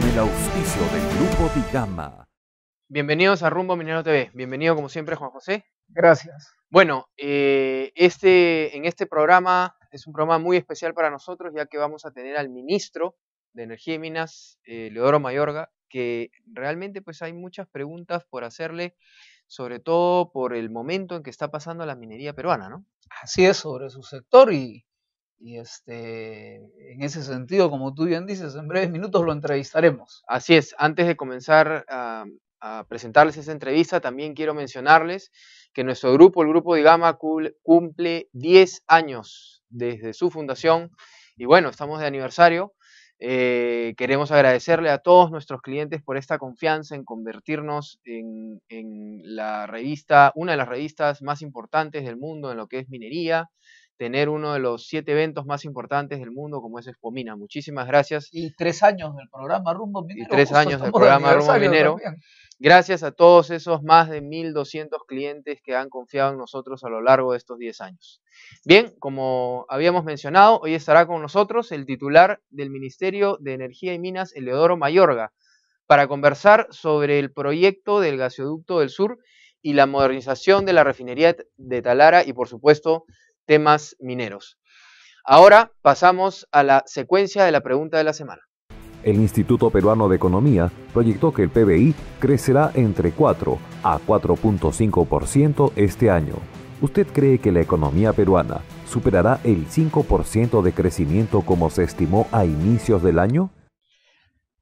con el auspicio del Grupo Digama. Bienvenidos a Rumbo Minero TV. Bienvenido como siempre Juan José. Gracias. Bueno, eh, este, en este programa es un programa muy especial para nosotros ya que vamos a tener al ministro de Energía y Minas, eh, Leodoro Mayorga, que realmente pues hay muchas preguntas por hacerle, sobre todo por el momento en que está pasando la minería peruana, ¿no? Así es, sobre su sector y y este, en ese sentido, como tú bien dices, en breves minutos lo entrevistaremos. Así es, antes de comenzar a, presentarles esa entrevista, también quiero mencionarles que nuestro grupo, el grupo Digama, cumple 10 años desde su fundación. Y bueno, estamos de aniversario. Eh, queremos agradecerle a todos nuestros clientes por esta confianza en convertirnos en, en, la revista, una de las revistas más importantes del mundo en lo que es minería, tener uno de los siete eventos más importantes del mundo como es Expomina. Muchísimas gracias. Y tres años del programa Rumbo Minero. Y tres años del programa Rumbo Minero. Gracias a todos esos más de 1.200 clientes que han confiado en nosotros a lo largo de estos diez años. Bien, como habíamos mencionado, hoy estará con nosotros el titular del Ministerio de Energía y Minas, Eleodoro Mayorga, para conversar sobre el proyecto del gasoducto del sur y la modernización de la refinería de Talara y, por supuesto, temas mineros. Ahora pasamos a la secuencia de la pregunta de la semana. El Instituto Peruano de Economía proyectó que el PBI crecerá entre 4 a 4.5% este año. ¿Usted cree que la economía peruana superará el 5% de crecimiento como se estimó a inicios del año?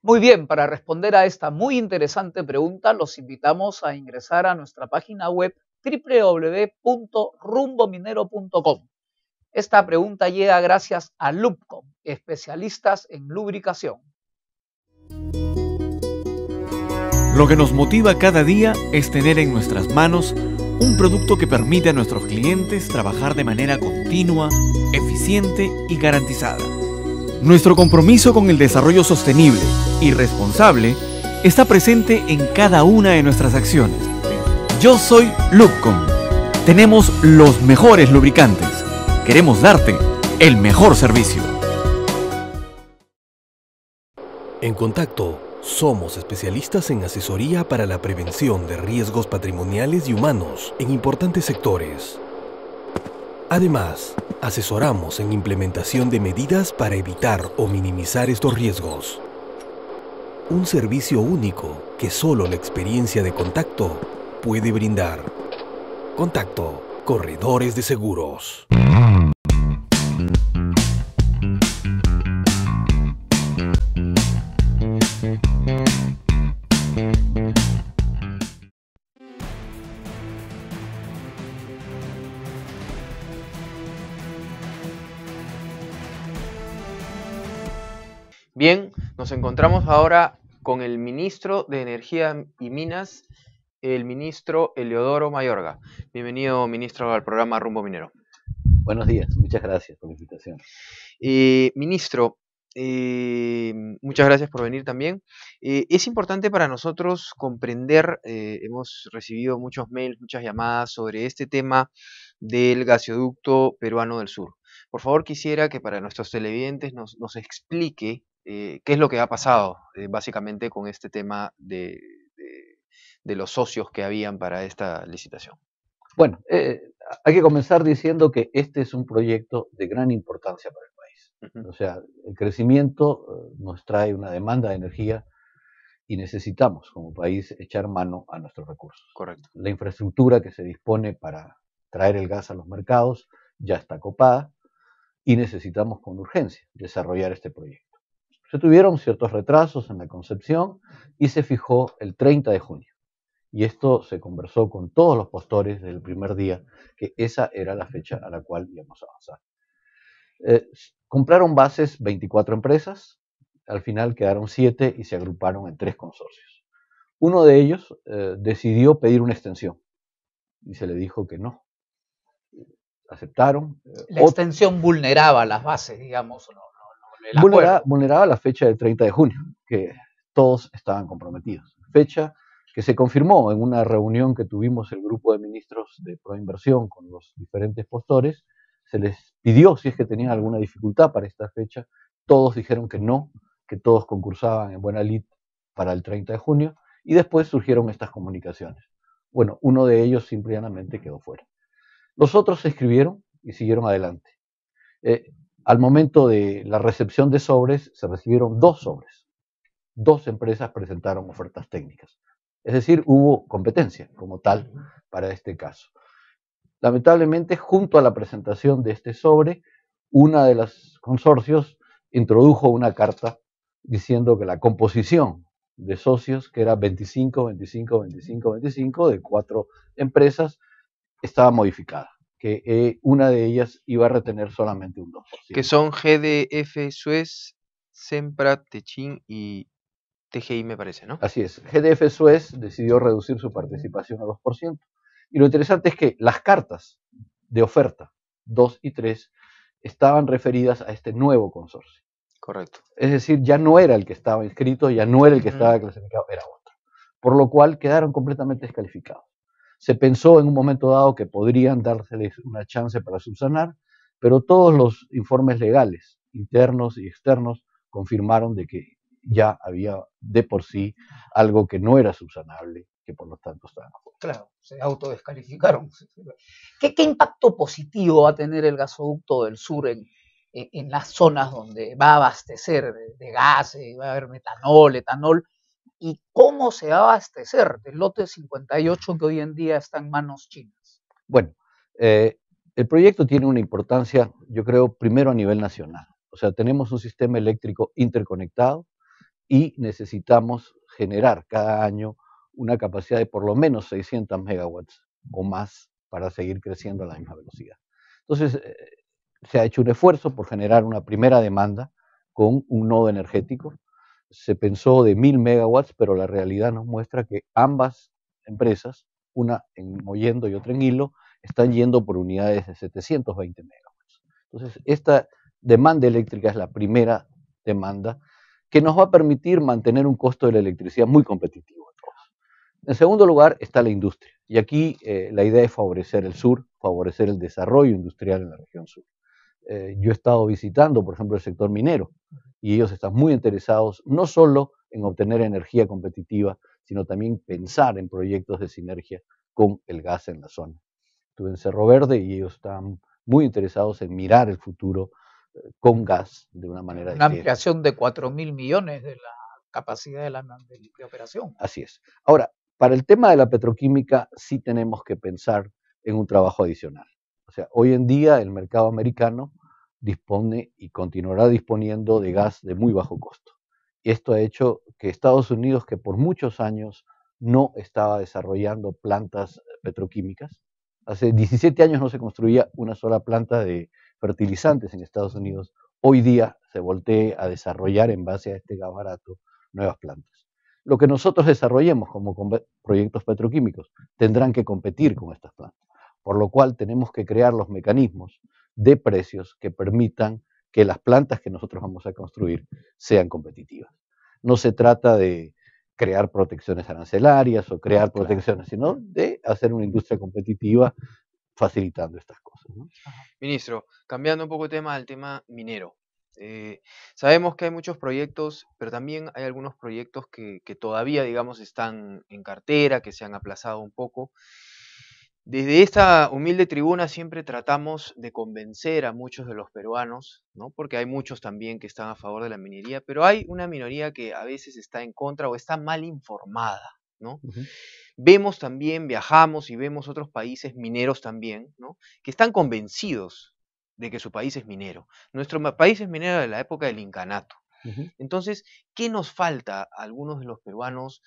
Muy bien, para responder a esta muy interesante pregunta, los invitamos a ingresar a nuestra página web www.rumbominero.com. Esta pregunta llega gracias a Lubcom, especialistas en lubricación. Lo que nos motiva cada día es tener en nuestras manos un producto que permite a nuestros clientes trabajar de manera continua, eficiente y garantizada. Nuestro compromiso con el desarrollo sostenible y responsable está presente en cada una de nuestras acciones yo soy Lubcom, Tenemos los mejores lubricantes. Queremos darte el mejor servicio. En contacto, somos especialistas en asesoría para la prevención de riesgos patrimoniales y humanos en importantes sectores. Además, asesoramos en implementación de medidas para evitar o minimizar estos riesgos. Un servicio único que solo la experiencia de contacto puede brindar. Contacto Corredores de Seguros. Bien, nos encontramos ahora con el ministro de Energía y Minas, el ministro Eleodoro Mayorga. Bienvenido, ministro, al programa Rumbo Minero. Buenos días, muchas gracias por la invitación. ministro, eh, muchas gracias por venir también. Eh, es importante para nosotros comprender, eh, hemos recibido muchos mails, muchas llamadas sobre este tema del gasoducto peruano del sur. Por favor, quisiera que para nuestros televidentes nos explique qué es lo que ha pasado básicamente con este tema de, de los socios que habían para esta licitación? Bueno, eh, hay que comenzar diciendo que este es un proyecto de gran importancia para el país. O sea, el crecimiento eh, nos trae una demanda de energía y necesitamos como país echar mano a nuestros recursos. Correcto. La infraestructura que se dispone para traer el gas a los mercados ya está copada y necesitamos con urgencia desarrollar este proyecto. Se tuvieron ciertos retrasos en la concepción y se fijó el 30 de junio y esto se conversó con todos los postores del primer día, que esa era la fecha a la cual íbamos a avanzar. Eh, compraron bases 24 empresas, al final quedaron 7 y se agruparon en tres consorcios. Uno de ellos eh, decidió pedir una extensión y se le dijo que no. Aceptaron. Eh, la extensión vulneraba las bases, digamos. vulneraba, vulneraba la fecha del 30 de junio, que todos estaban comprometidos. Fecha que se confirmó en una reunión que tuvimos el grupo de ministros de proinversión con los diferentes postores. Se les pidió si es que tenían alguna dificultad para esta fecha. Todos dijeron que no, que todos concursaban en Buena Lid para el 30 de junio. Y después surgieron estas comunicaciones. Bueno, uno de ellos simplemente quedó fuera. Los otros se escribieron y siguieron adelante. Eh, al momento de la recepción de sobres, se recibieron dos sobres. Dos empresas presentaron ofertas técnicas. Es decir, hubo competencia como tal para este caso. Lamentablemente, junto a la presentación de este sobre, una de las consorcios introdujo una carta diciendo que la composición de socios, que era 25, 25, 25, 25, de cuatro empresas, estaba modificada, que eh, una de ellas iba a retener solamente un 2%. Que son GDF Suez, Sempra, Techin y me parece, ¿no? Así es. GDF Suez decidió reducir su participación a 2%. Y lo interesante es que las cartas de oferta 2 y 3 estaban referidas a este nuevo consorcio. Correcto. Es decir, ya no era el que estaba inscrito, ya no era el que estaba clasificado, era otro. Por lo cual quedaron completamente descalificados. Se pensó en un momento dado que podrían dárseles una chance para subsanar, pero todos los informes legales, internos y externos, confirmaron de que ya había de por sí algo que no era subsanable, que por lo tanto estaba. Claro, se autodescalificaron. ¿Qué, impacto positivo va a tener el gasoducto del sur en, en, las zonas donde va a abastecer de, gas va a haber metanol, etanol? ¿Y cómo se va a abastecer del lote 58 que hoy en día está en manos chinas? Bueno, eh, el proyecto tiene una importancia, yo creo, primero a nivel nacional. O sea, tenemos un sistema eléctrico interconectado y necesitamos generar cada año una capacidad de por lo menos 600 megawatts o más para seguir creciendo a la misma velocidad. Entonces, eh, se ha hecho un esfuerzo por generar una primera demanda con un nodo energético. Se pensó de 1000 megawatts, pero la realidad nos muestra que ambas empresas, una en Moyendo y otra en Hilo, están yendo por unidades de 720 megawatts. Entonces, esta demanda eléctrica es la primera demanda que nos va a permitir mantener un costo de la electricidad muy competitivo. En segundo lugar está la industria. Y aquí eh, la idea es favorecer el sur, favorecer el desarrollo industrial en la región sur. Eh, yo he estado visitando, por ejemplo, el sector minero y ellos están muy interesados no solo en obtener energía competitiva, sino también pensar en proyectos de sinergia con el gas en la zona. Estuve en Cerro Verde y ellos están muy interesados en mirar el futuro con gas, de una manera. Una ampliación de 4.000 mil millones de la capacidad de la operación. Así es. Ahora, para el tema de la petroquímica sí tenemos que pensar en un trabajo adicional. O sea, hoy en día el mercado americano dispone y continuará disponiendo de gas de muy bajo costo. Y esto ha hecho que Estados Unidos, que por muchos años no estaba desarrollando plantas eh, petroquímicas, hace 17 años no se construía una sola planta de, fertilizantes en Estados Unidos, hoy día se voltee a desarrollar en base a este gabarato nuevas plantas. Lo que nosotros desarrollemos como proyectos petroquímicos tendrán que competir con estas plantas, por lo cual tenemos que crear los mecanismos de precios que permitan que las plantas que nosotros vamos a construir sean competitivas. No se trata de crear protecciones arancelarias o crear protecciones, sino de hacer una industria competitiva facilitando estas cosas. Ministro, cambiando un poco de tema al tema minero. Eh, sabemos que hay muchos proyectos, pero también hay algunos proyectos que, que, todavía, digamos, están en cartera, que se han aplazado un poco. Desde esta humilde tribuna siempre tratamos de convencer a muchos de los peruanos, ¿no? porque hay muchos también que están a favor de la minería, pero hay una minoría que a veces está en contra o está mal informada. Vemos también, viajamos y vemos otros países mineros también, Que están convencidos de que su país es minero. Nuestro país es minero de la época del incanato. Entonces, ¿qué nos falta a algunos de los peruanos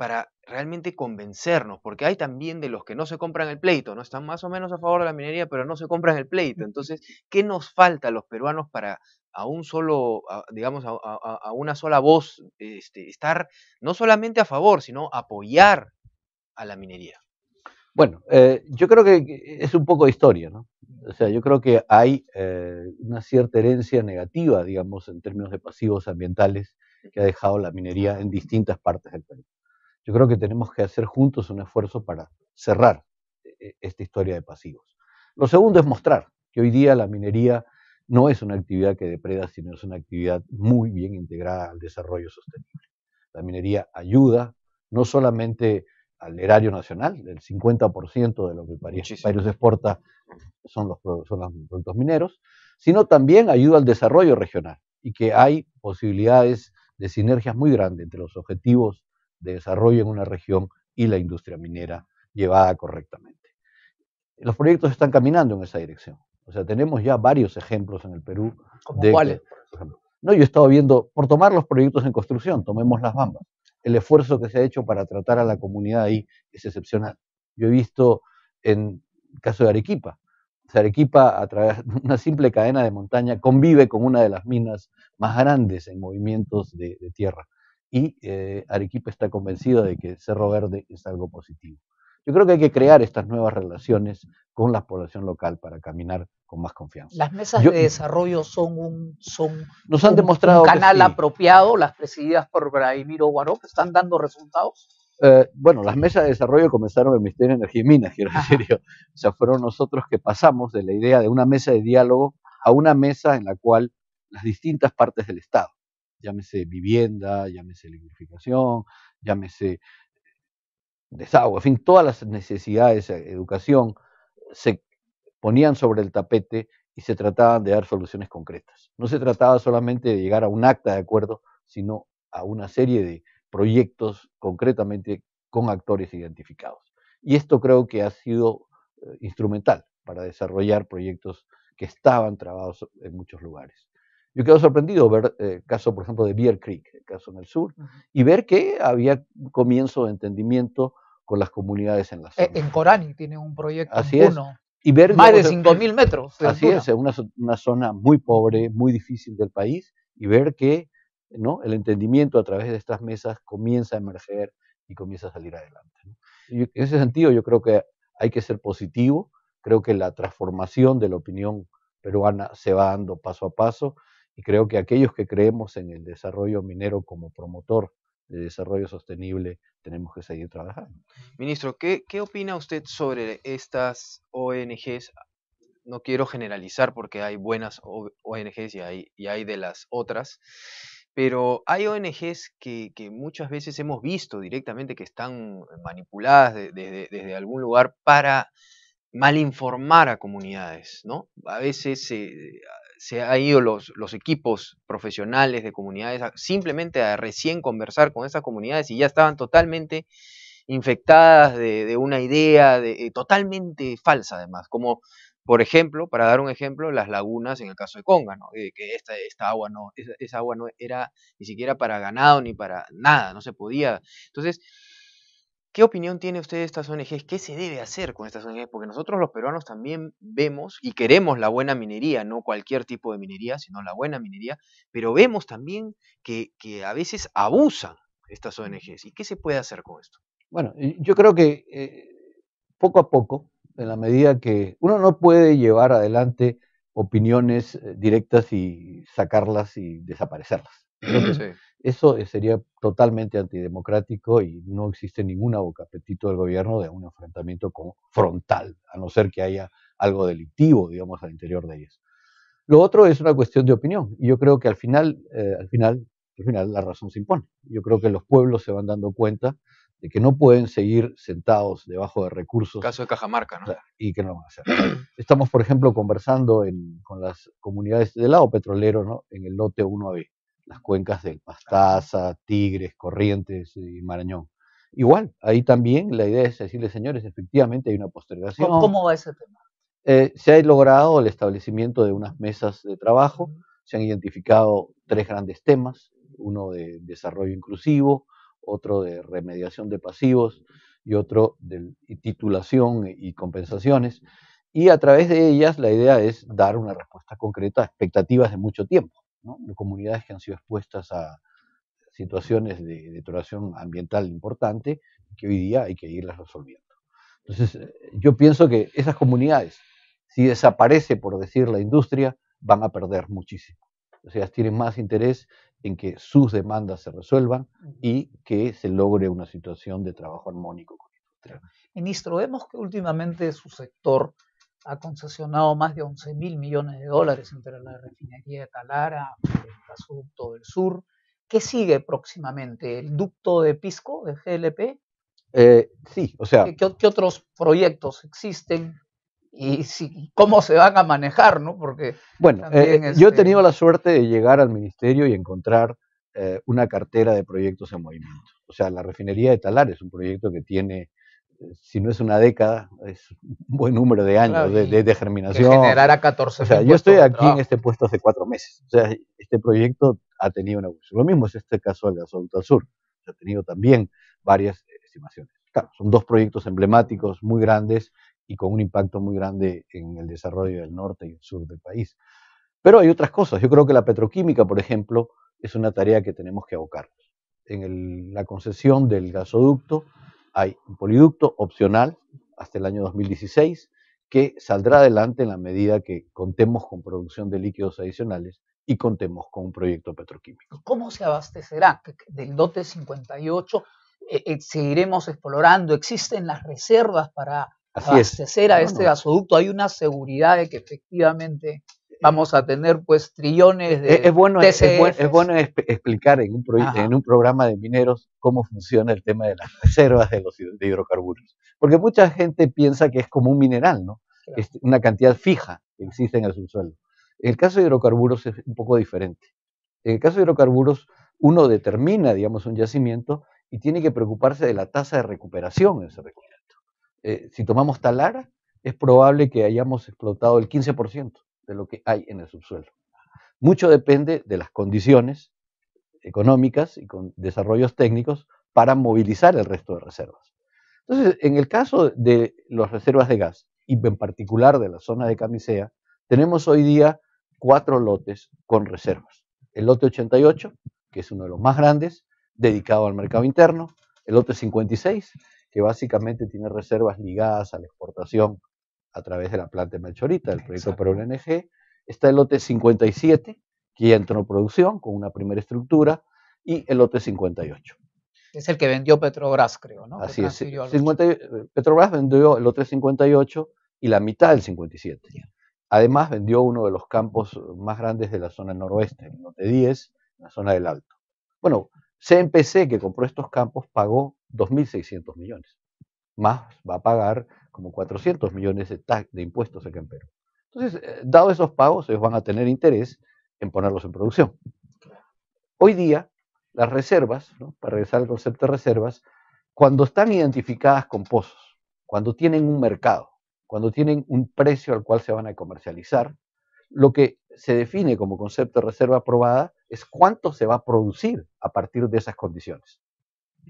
para realmente convencernos, porque hay también de los que no se compran el pleito, ¿no? Están más o menos a favor de la minería, pero no se compran el pleito. Entonces, ¿qué nos falta a los peruanos para a un solo, digamos, a, una sola voz, este, estar no solamente a favor, sino apoyar a la minería? Bueno, eh, yo creo que es un poco de historia, ¿no? O sea, yo creo que hay eh, una cierta herencia negativa, digamos, en términos de pasivos ambientales que ha dejado la minería en distintas partes del país yo creo que tenemos que hacer juntos un esfuerzo para cerrar eh, esta historia de pasivos. Lo segundo es mostrar que hoy día la minería no es una actividad que depreda, sino es una actividad muy bien integrada al desarrollo sostenible. La minería ayuda no solamente al erario nacional, el 50% de lo que París, exporta son los, son los productos mineros, sino también ayuda al desarrollo regional y que hay posibilidades de sinergias muy grandes entre los objetivos de desarrollo en una región y la industria minera llevada correctamente. Los proyectos están caminando en esa dirección. O sea, tenemos ya varios ejemplos en el Perú. de cuáles? no, yo he estado viendo, por tomar los proyectos en construcción, tomemos las bambas. El esfuerzo que se ha hecho para tratar a la comunidad ahí es excepcional. Yo he visto en el caso de Arequipa, Arequipa, a través de una simple cadena de montaña, convive con una de las minas más grandes en movimientos de tierra y eh, Arequipa está convencido de que Cerro Verde es algo positivo. Yo creo que hay que crear estas nuevas relaciones con la población local para caminar con más confianza. Las mesas de desarrollo son un, canal apropiado, las presididas por Brahimiro Guaró, que están dando resultados. Eh, bueno, las mesas de desarrollo comenzaron en el Ministerio de Energía y Minas, quiero decir O sea, fueron nosotros que pasamos de la idea de una mesa de diálogo a una mesa en la cual las distintas partes del Estado, llámese vivienda, llámese electrificación, llámese desagüe, en fin, todas las necesidades, de eh, educación, se ponían sobre el tapete y se trataban de dar soluciones concretas. No se trataba solamente de llegar a un acta de acuerdo, sino a una serie de proyectos concretamente con actores identificados. Y esto creo que ha sido eh, instrumental para desarrollar proyectos que estaban trabados en muchos lugares. Yo quedo sorprendido ver el eh, caso, por ejemplo, de Beer Creek, el caso en el sur, y ver que había comienzo de entendimiento con las comunidades en la e, zona. En Corani tiene un proyecto Así es. Y ver, más de 5.000 metros. así es, una, una zona muy pobre, muy difícil del país, y ver que ¿no? el entendimiento a través de estas mesas comienza a emerger y comienza a salir adelante. en ese sentido, yo creo que hay que ser positivo, creo que la transformación de la opinión peruana se va dando paso a paso y creo que aquellos que creemos en el desarrollo minero como promotor de desarrollo sostenible, tenemos que seguir trabajando. Ministro, ¿qué, opina usted sobre estas ONGs? No quiero generalizar porque hay buenas ONGs y hay, y hay de las otras, pero hay ONGs que, muchas veces hemos visto directamente que están manipuladas desde algún lugar para malinformar a comunidades, ¿no? A veces se se han ido los, los, equipos profesionales de comunidades simplemente a recién conversar con esas comunidades y ya estaban totalmente infectadas de, una idea de, eh, totalmente falsa además, como por ejemplo, para dar un ejemplo, las lagunas en el caso de Conga, ¿no? Eh, que esta, esta agua no, esa, esa agua no era ni siquiera para ganado ni para nada, no se podía. Entonces, ¿Qué opinión tiene usted de estas ONGs? ¿Qué se debe hacer con estas ONGs? Porque nosotros los peruanos también vemos y queremos la buena minería, no cualquier tipo de minería, sino la buena minería, pero vemos también que, a veces abusan estas ONGs. ¿Y qué se puede hacer con esto? Bueno, yo creo que eh, poco a poco, en la medida que uno no puede llevar adelante opiniones eh, directas y sacarlas y desaparecerlas. Eso eh, sería totalmente antidemocrático y no existe ningún apetito del gobierno de un enfrentamiento frontal, a no ser que haya algo delictivo, digamos, al interior de ellos. Lo otro es una cuestión de opinión. Y yo creo que al final, eh, al final, al final la razón se impone. Yo creo que los pueblos se van dando cuenta de que no pueden seguir sentados debajo de recursos. Caso de Cajamarca, ¿no? y que no van a hacer. Estamos, por ejemplo, conversando con las comunidades del lado petrolero, ¿no? En el lote 1AB las cuencas del Pastaza, Tigres, Corrientes y Marañón. Igual, ahí también la idea es decirle, señores, efectivamente hay una postergación. ¿Cómo, va ese tema? Eh, se ha logrado el establecimiento de unas mesas de trabajo, se han identificado tres grandes temas, uno de desarrollo inclusivo, otro de remediación de pasivos y otro de titulación y compensaciones. Y a través de ellas la idea es dar una respuesta concreta a expectativas de mucho tiempo. ¿no? comunidades que han sido expuestas a situaciones de deterioración ambiental importante que hoy día hay que irlas resolviendo. Entonces, eh, yo pienso que esas comunidades, si desaparece, por decir, la industria, van a perder muchísimo. O sea, tienen más interés en que sus demandas se resuelvan y que se logre una situación de trabajo armónico con la industria. Ministro, vemos que últimamente su sector ha concesionado más de 11 mil millones de dólares entre la refinería de Talara, el gasoducto del sur. ¿Qué sigue próximamente? ¿El ducto de Pisco, de GLP? Eh, sí, o sea. ¿Qué, otros proyectos existen? Y cómo se van a manejar, ¿no? Porque. Bueno, eh, yo he este, tenido la suerte de llegar al ministerio y encontrar eh, una cartera de proyectos en movimiento. O sea, la refinería de Talar es un proyecto que tiene si no es una década, es un buen número de años de, de, germinación. generar a 14 O sea, yo estoy aquí en este puesto hace cuatro meses. O sea, este proyecto ha tenido una Lo mismo es este caso del gasoducto al sur. Ha tenido también varias estimaciones. Claro, son dos proyectos emblemáticos muy grandes y con un impacto muy grande en el desarrollo del norte y el sur del país. Pero hay otras cosas. Yo creo que la petroquímica, por ejemplo, es una tarea que tenemos que abocarnos. En la concesión del gasoducto hay un poliducto opcional hasta el año 2016 que saldrá adelante en la medida que contemos con producción de líquidos adicionales y contemos con un proyecto petroquímico. ¿Cómo se abastecerá del Dote 58? Eh, eh, seguiremos explorando, existen las reservas para abastecer a este gasoducto, hay una seguridad de que efectivamente vamos a tener pues trillones de... Es, bueno, es, bueno, explicar en un, en un programa de mineros cómo funciona el tema de las reservas de los hidrocarburos, porque mucha gente piensa que es como un mineral, ¿no? Es una cantidad fija que existe en el subsuelo. En el caso de hidrocarburos es un poco diferente. En el caso de hidrocarburos, uno determina, digamos, un yacimiento y tiene que preocuparse de la tasa de recuperación en ese yacimiento. Eh, si tomamos Talara, es probable que hayamos explotado el 15% de lo que hay en el subsuelo. Mucho depende de las condiciones económicas y con desarrollos técnicos para movilizar el resto de reservas. Entonces, en el caso de las reservas de gas, y en particular de la zona de Camisea, tenemos hoy día cuatro lotes con reservas. El lote 88, que es uno de los más grandes, dedicado al mercado interno. El lote 56, que básicamente tiene reservas ligadas a la exportación a través de la planta de Melchorita, el proyecto para ng Está el lote 57, que ya entró en producción con una primera estructura, y el lote 58. Es el que vendió Petrobras, creo, ¿no? Así es. Petrobras vendió el lote 58 y la mitad del 57. Además, vendió uno de los campos más grandes de la zona noroeste, el lote 10, en la zona del Alto. Bueno, CMPC, que compró estos campos, pagó 2.600 millones. Más va a pagar como 400 millones de, de impuestos acá en Perú. Entonces, eh, dado esos pagos, ellos van a tener interés en ponerlos en producción. Hoy día, las reservas, para regresar al concepto de reservas, cuando están identificadas con pozos, cuando tienen un mercado, cuando tienen un precio al cual se van a comercializar, lo que se define como concepto de reserva probada es cuánto se va a producir a partir de esas condiciones.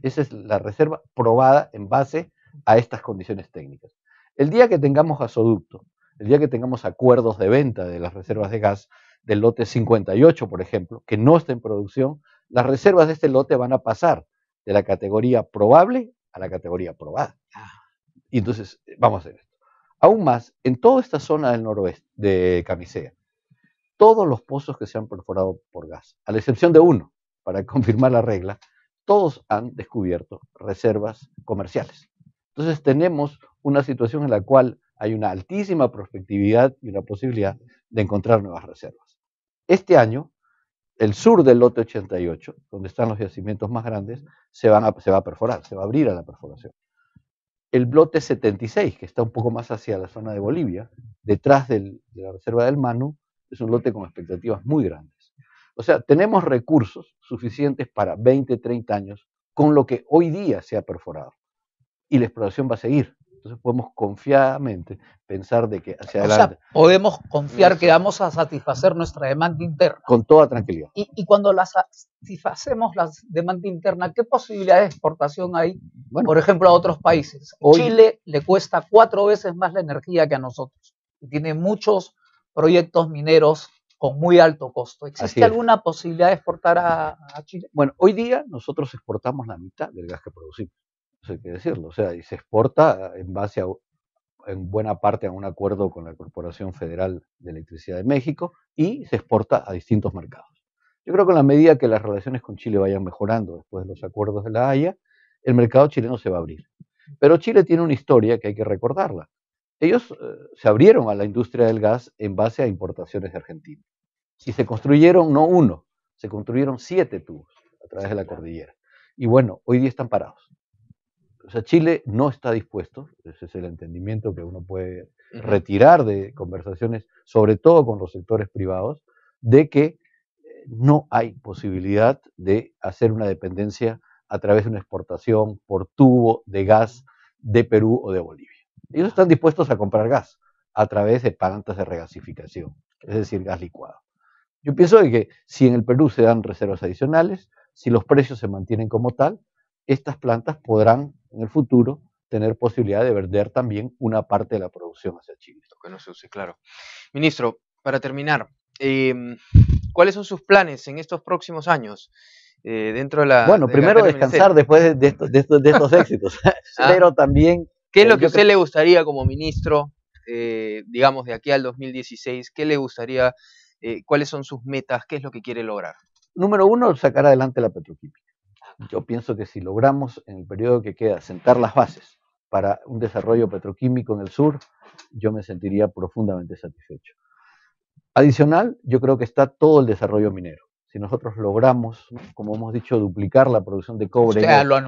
Esa es la reserva probada en base a estas condiciones técnicas. El día que tengamos gasoducto, el día que tengamos acuerdos de venta de las reservas de gas del lote 58, por ejemplo, que no está en producción, las reservas de este lote van a pasar de la categoría probable a la categoría probada. Ah. Y entonces, eh, vamos a hacer esto. Aún más, en toda esta zona del noroeste de Camisea, todos los pozos que se han perforado por gas, a la excepción de uno, para confirmar la regla, todos han descubierto reservas comerciales. Entonces tenemos una situación en la cual hay una altísima prospectividad y una posibilidad de encontrar nuevas reservas. Este año, el sur del lote 88, donde están los yacimientos más grandes, se, va a perforar, se va a abrir a la perforación. El lote 76, que está un poco más hacia la zona de Bolivia, detrás de la reserva del Manu, es un lote con expectativas muy grandes. O sea, tenemos recursos suficientes para 20, 30 años con lo que hoy día se ha perforado y la exploración va a seguir. Entonces podemos confiadamente pensar de que hacia o Sea, podemos confiar que vamos a satisfacer nuestra demanda interna. Con toda tranquilidad. Y, cuando la satisfacemos la demanda interna, ¿qué posibilidad de exportación hay, por ejemplo, a otros países? Chile le cuesta cuatro veces más la energía que a nosotros. Y tiene muchos proyectos mineros con muy alto costo. ¿Existe alguna posibilidad de exportar a, a Chile? Bueno, hoy día nosotros exportamos la mitad del gas que producimos. Eso pues, hay que decirlo. O sea, y se exporta en base a, en buena parte a un acuerdo con la Corporación Federal de Electricidad de México y se exporta a distintos mercados. Yo creo que en la medida que las relaciones con Chile vayan mejorando después de los acuerdos de la Haya, el mercado chileno se va a abrir. Pero Chile tiene una historia que hay que recordarla. Ellos eh, se abrieron a la industria del gas en base a importaciones de Argentina. Y se construyeron no uno, se construyeron siete tubos a través de la cordillera. Y bueno, hoy día están parados o sea, Chile no está dispuesto, ese es el entendimiento que uno puede retirar de conversaciones, sobre todo con los sectores privados, de que eh, no hay posibilidad de hacer una dependencia a través de una exportación por tubo de gas de Perú o de Bolivia. Ellos están dispuestos a comprar gas a través de plantas de regasificación, es decir, gas licuado. Yo pienso de que si en el Perú se dan reservas adicionales, si los precios se mantienen como tal, estas plantas podrán en el futuro tener posibilidad de vender también una parte de la producción hacia Chile. Que no se use, claro. Ministro, para terminar, em, ¿cuáles son sus planes en estos próximos años? Eh, dentro de la, bueno, primero descansar después de, estos, éxitos, ah. pero también... ¿Qué es eh, lo que a usted le gustaría como ministro, eh, digamos, de aquí al 2016? ¿Qué le gustaría, cuáles son sus metas, qué es lo que quiere lograr? Número uno, sacar adelante la petroquímica. Yo pienso que si logramos en el periodo que queda sentar las bases para un desarrollo petroquímico en el sur, yo me sentiría profundamente satisfecho. Adicional, yo creo que está todo el desarrollo minero. Si nosotros logramos, como hemos dicho, duplicar la producción de cobre,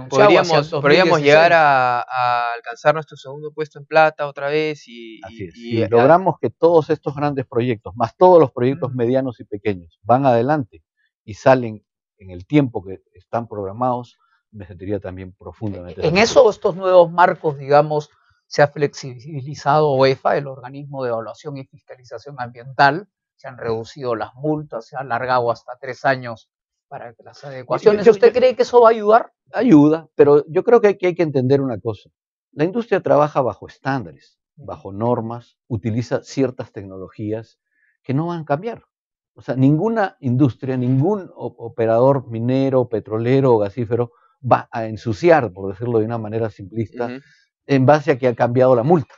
podríamos, llegar a, alcanzar nuestro segundo puesto en plata otra vez. Y, Así y logramos que todos estos grandes proyectos, más todos los proyectos mm. medianos y pequeños, van adelante y salen en el tiempo que están programados, me sentiría también profundamente. En eso, estos nuevos marcos, digamos, se ha flexibilizado OEFA, el organismo de evaluación y fiscalización ambiental, se han reducido las multas, se ha alargado hasta tres años para las adecuaciones. ¿Y ¿Usted cree que eso va a ayudar? Ayuda, pero yo creo que hay que entender una cosa. La industria trabaja bajo estándares, bajo normas, utiliza ciertas tecnologías que no van a cambiar. O sea, ninguna industria, ningún operador minero, petrolero o gasífero va a ensuciar, por decirlo de una manera simplista, en base a que ha cambiado la multa.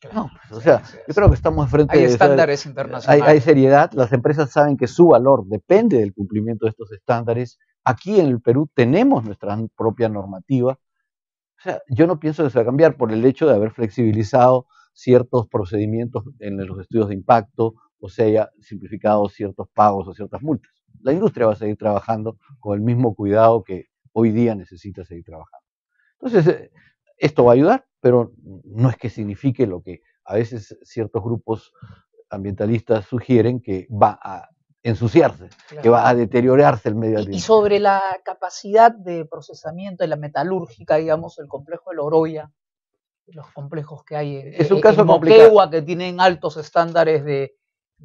Pues, o sea, yo creo que estamos frente hay estándares internacionales. Hay, hay, seriedad, las empresas saben que su valor depende del cumplimiento de estos estándares. Aquí en el Perú tenemos nuestra propia normativa. O sea, yo no pienso que se va a cambiar por el hecho de haber flexibilizado ciertos procedimientos en los estudios de impacto, o sea, simplificado ciertos pagos o ciertas multas. La industria va a seguir trabajando con el mismo cuidado que hoy día necesita seguir trabajando. Entonces, eh, esto va a ayudar, pero no es que signifique lo que a veces ciertos grupos ambientalistas sugieren que va a ensuciarse, que va a deteriorarse el medio ambiente. Y sobre la capacidad de procesamiento de la metalúrgica, digamos, el complejo de Loroya, los complejos que hay en, eh, es un eh, caso que tienen altos estándares de,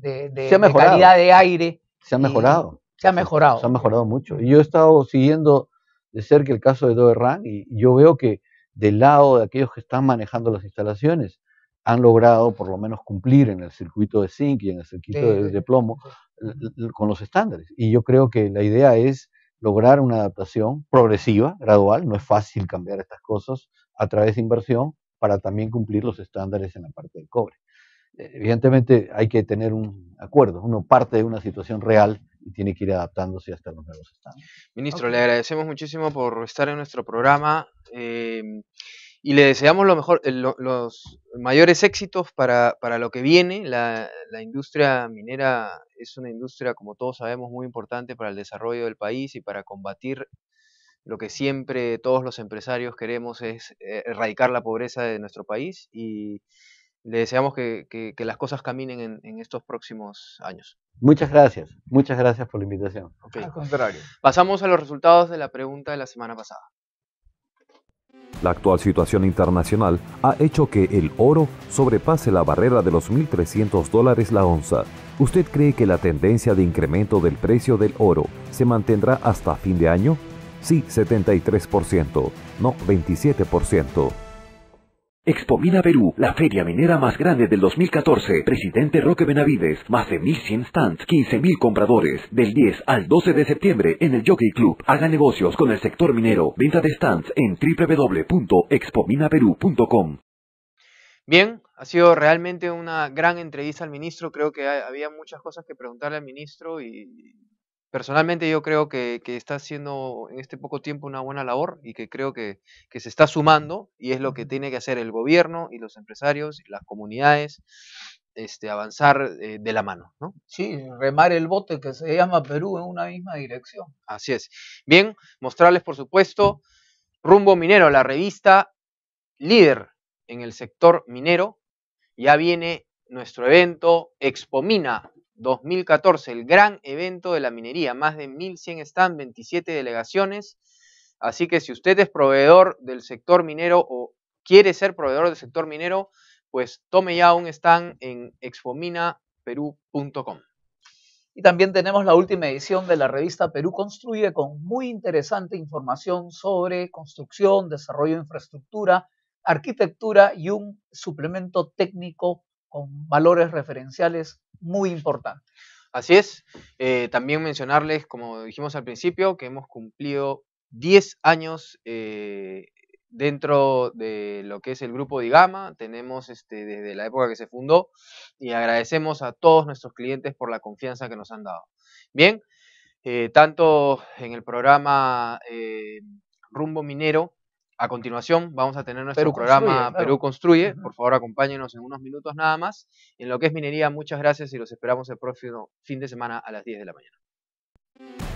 de, calidad de aire. Se ha mejorado. Se ha mejorado. Se, ha mejorado mucho. Y yo he estado siguiendo de cerca el caso de Doerran y yo veo que del lado de aquellos que están manejando las instalaciones han logrado por lo menos cumplir en el circuito de zinc y en el circuito de, plomo con los estándares. Y yo creo que la idea es lograr una adaptación progresiva, gradual, no es fácil cambiar estas cosas a través de inversión para también cumplir los estándares en la parte del cobre. Eh, evidentemente hay que tener un acuerdo, uno parte de una situación real y tiene que ir adaptándose hasta los nuevos estados. Ministro, le agradecemos muchísimo por estar en nuestro programa eh, y le deseamos lo mejor, eh, los mayores éxitos para, para lo que viene. La, la, industria minera es una industria, como todos sabemos, muy importante para el desarrollo del país y para combatir lo que siempre todos los empresarios queremos es erradicar la pobreza de nuestro país y le deseamos que, las cosas caminen en, estos próximos años. Muchas gracias, muchas gracias por la invitación. Al contrario. Pasamos a los resultados de la pregunta de la semana pasada. La actual situación internacional ha hecho que el oro sobrepase la barrera de los 1.300 dólares la onza. ¿Usted cree que la tendencia de incremento del precio del oro se mantendrá hasta fin de año? Sí, 73%, no 27%. Expomina Perú, la feria minera más grande del 2014. Presidente Roque Benavides, más de 1.100 stands, 15.000 compradores. Del 10 al 12 de septiembre en el Jockey Club. Haga negocios con el sector minero. Venta de stands en www.expominaperú.com. Bien, ha sido realmente una gran entrevista al ministro. Creo que había muchas cosas que preguntarle al ministro y personalmente yo creo que, está haciendo en este poco tiempo una buena labor y que creo que, se está sumando y es lo que tiene que hacer el gobierno y los empresarios y las comunidades. Este, avanzar eh, de la mano, ¿no? Sí, remar el bote que se llama Perú en una misma dirección. Así es. Bien, mostrarles, por supuesto, Rumbo Minero, la revista líder en el sector minero. Ya viene nuestro evento Expomina 2014, el gran evento de la minería, más de 1.100 están, 27 delegaciones. Así que si usted es proveedor del sector minero o quiere ser proveedor del sector minero, pues tome ya un stand en expominaperú.com. Y también tenemos la última edición de la revista Perú Construye con muy interesante información sobre construcción, desarrollo de infraestructura, arquitectura y un suplemento técnico valores referenciales muy importantes. Así es. Eh, también mencionarles, como dijimos al principio, que hemos cumplido 10 años eh, dentro de lo que es el grupo Digama. Tenemos este, desde la época que se fundó y agradecemos a todos nuestros clientes por la confianza que nos han dado. Bien, eh, tanto en el programa Rumbo Minero a continuación vamos a tener nuestro programa Perú Construye. Por favor, acompáñenos en unos minutos nada más. En lo que es minería, muchas gracias y los esperamos el próximo fin de semana a las 10 de la mañana.